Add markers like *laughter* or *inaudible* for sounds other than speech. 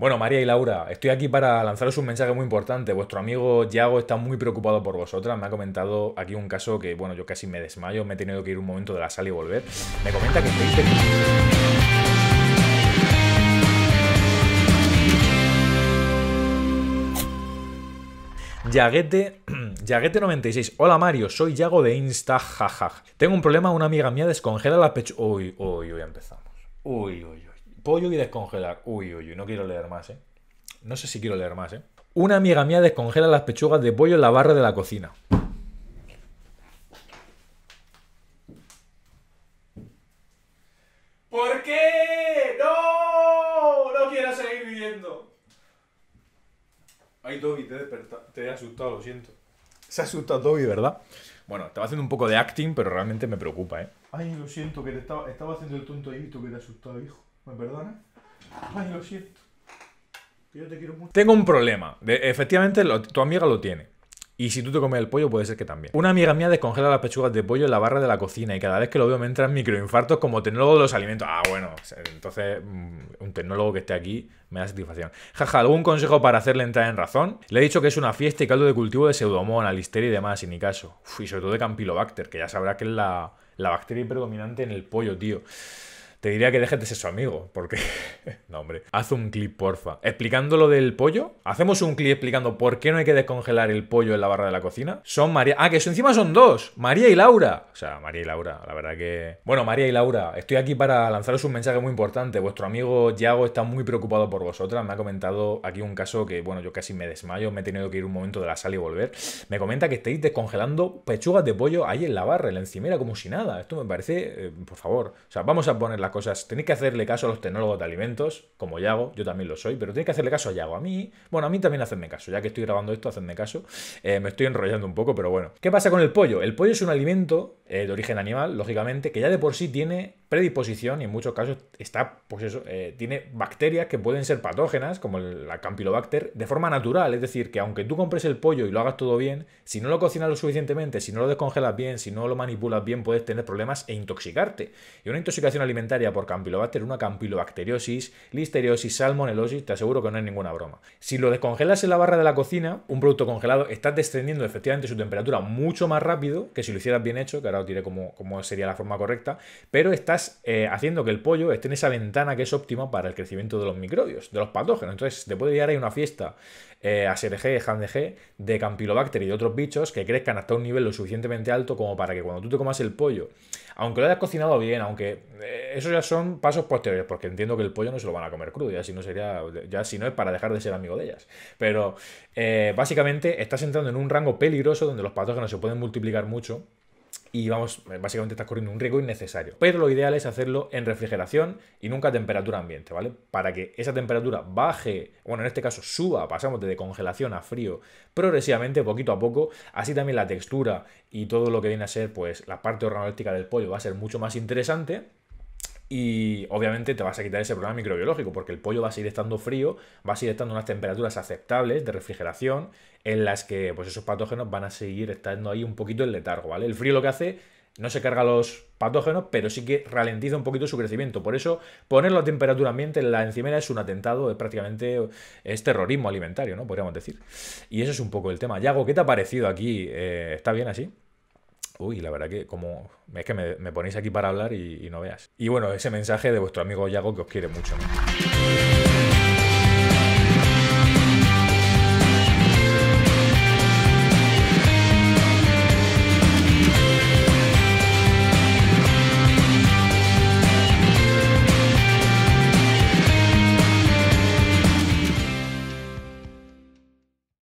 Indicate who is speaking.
Speaker 1: Bueno, María y Laura, estoy aquí para lanzaros un mensaje muy importante. Vuestro amigo Yago está muy preocupado por vosotras. Me ha comentado aquí un caso que, bueno, yo casi me desmayo, me he tenido que ir un momento de la sala y volver. Me comenta que estáis... Yaguete, *clears throat* Yaguete96. Hola Mario, soy Yago de Insta, jajaja. Tengo un problema, una amiga mía descongela la pecho... Uy, uy, hoy empezamos. Uy, uy, uy. Pollo y descongelar. Uy, uy, uy, no quiero leer más, ¿eh? No sé si quiero leer más, ¿eh? Una amiga mía descongela las pechugas de pollo en la barra de la cocina. ¿Por qué? ¡No! ¡No quiero seguir viviendo! Ay, Toby, te he, asustado, lo siento. Se ha asustado Toby, ¿verdad? Bueno, estaba haciendo un poco de acting, pero realmente me preocupa, ¿eh? Ay, lo siento, que te estaba, haciendo el tonto ahí y tú que te asustado, hijo. ¿Me perdonas? Ay, lo siento. Yo te quiero mucho. Tengo un problema. De, efectivamente, tu amiga lo tiene. Y si tú te comes el pollo, puede ser que también. Una amiga mía descongela las pechugas de pollo en la barra de la cocina y cada vez que lo veo me entran microinfartos como tecnólogo de los alimentos. Ah, bueno, entonces mm, un tecnólogo que esté aquí me da satisfacción. Jaja, ¿algún consejo para hacerle entrar en razón? Le he dicho que es una fiesta y caldo de cultivo de pseudomona, listeria y demás, y ni caso. Uf, y sobre todo de campylobacter, que ya sabrá que es la, la bacteria predominante en el pollo, tío. Te diría que dejes ser su amigo, porque... *laughs* no, hombre. Haz un clip, porfa. Explicando lo del pollo. Hacemos un clip explicando por qué no hay que descongelar el pollo en la barra de la cocina. Son María... Ah, que encima son dos. María y Laura. O sea, María y Laura, la verdad que... Bueno, María y Laura, estoy aquí para lanzaros un mensaje muy importante. Vuestro amigo Yago está muy preocupado por vosotras. Me ha comentado aquí un caso que, bueno, yo casi me desmayo. Me he tenido que ir un momento de la sala y volver. Me comenta que estáis descongelando pechugas de pollo ahí en la barra, en la encimera, como si nada. Esto me parece... Eh, por favor. O sea, vamos a poner cosas. Tenéis que hacerle caso a los tecnólogos de alimentos, como Yago, yo también lo soy, pero tenéis que hacerle caso a Yago. A mí, bueno, a mí también hacedme caso, ya que estoy grabando esto, hacedme caso. Eh, me estoy enrollando un poco, pero bueno. ¿Qué pasa con el pollo? El pollo es un alimento eh, de origen animal, lógicamente, que ya de por sí tiene predisposición y en muchos casos está, pues eso, eh, tiene bacterias que pueden ser patógenas, como la Campylobacter, de forma natural. Es decir, que aunque tú compres el pollo y lo hagas todo bien, si no lo cocinas lo suficientemente, si no lo descongelas bien, si no lo manipulas bien, puedes tener problemas e intoxicarte. Y una intoxicación alimentaria por Campylobacter, una Campylobacteriosis, listeriosis, salmonelosis, te aseguro que no es ninguna broma. Si lo descongelas en la barra de la cocina, un producto congelado, estás descendiendo efectivamente su temperatura mucho más rápido que si lo hicieras bien hecho, que ahora os diré como cómo sería la forma correcta, pero estás eh, haciendo que el pollo esté en esa ventana que es óptima para el crecimiento de los microbios, de los patógenos. Entonces, te puede llegar ahí una fiesta eh, a Handg, de Campylobacter y de otros bichos que crezcan hasta un nivel lo suficientemente alto como para que cuando tú te comas el pollo, aunque lo hayas cocinado bien, aunque eh, esos ya son pasos posteriores, porque entiendo que el pollo no se lo van a comer crudo, ya si no sería, ya si no es para dejar de ser amigo de ellas. Pero eh, básicamente estás entrando en un rango peligroso donde los patógenos se pueden multiplicar mucho y vamos, básicamente estás corriendo un riesgo innecesario. Pero lo ideal es hacerlo en refrigeración y nunca a temperatura ambiente, ¿vale? Para que esa temperatura baje, bueno, en este caso suba, pasamos de congelación a frío progresivamente, poquito a poco, así también la textura y todo lo que viene a ser, pues, la parte organoléptica del pollo va a ser mucho más interesante y obviamente te vas a quitar ese problema microbiológico, porque el pollo va a seguir estando frío, va a seguir estando en unas temperaturas aceptables de refrigeración, en las que pues esos patógenos van a seguir estando ahí un poquito en letargo, ¿vale? El frío lo que hace no se carga los patógenos, pero sí que ralentiza un poquito su crecimiento. Por eso, ponerlo a temperatura ambiente en la encimera es un atentado, es prácticamente es terrorismo alimentario, ¿no? Podríamos decir. Y eso es un poco el tema. Yago, ¿qué te ha parecido aquí? Eh, ¿Está bien así? Uy, la verdad que como... Es que me, ponéis aquí para hablar y, no veas. Y bueno, ese mensaje de vuestro amigo Yago que os quiere mucho.